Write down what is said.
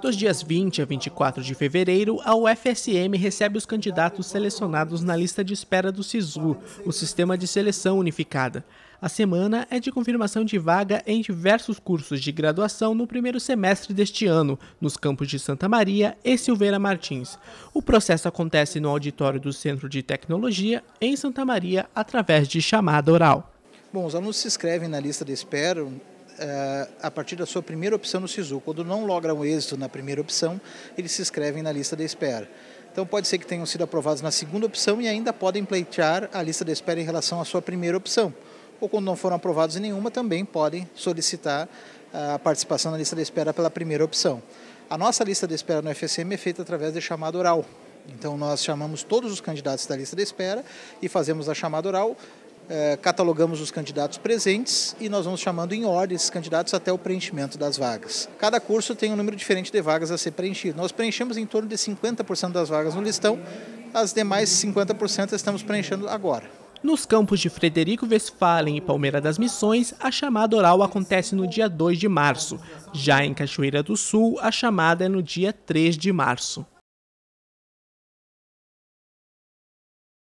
Dos dias 20 a 24 de fevereiro, a UFSM recebe os candidatos selecionados na lista de espera do SISU, o Sistema de Seleção Unificada. A semana é de confirmação de vaga em diversos cursos de graduação no primeiro semestre deste ano, nos campos de Santa Maria e Silveira Martins. O processo acontece no auditório do Centro de Tecnologia, em Santa Maria, através de chamada oral. Bom, os alunos se inscrevem na lista de espera eh, a partir da sua primeira opção no SISU. Quando não logram êxito na primeira opção, eles se inscrevem na lista de espera. Então pode ser que tenham sido aprovados na segunda opção e ainda podem pleitear a lista de espera em relação à sua primeira opção. Ou quando não foram aprovados em nenhuma, também podem solicitar eh, a participação na lista de espera pela primeira opção. A nossa lista de espera no FSM é feita através de chamada oral. Então nós chamamos todos os candidatos da lista de espera e fazemos a chamada oral eh, catalogamos os candidatos presentes e nós vamos chamando em ordem esses candidatos até o preenchimento das vagas. Cada curso tem um número diferente de vagas a ser preenchido. Nós preenchemos em torno de 50% das vagas no listão, as demais 50% estamos preenchendo agora. Nos campos de Frederico Westphalen e Palmeira das Missões, a chamada oral acontece no dia 2 de março. Já em Cachoeira do Sul, a chamada é no dia 3 de março.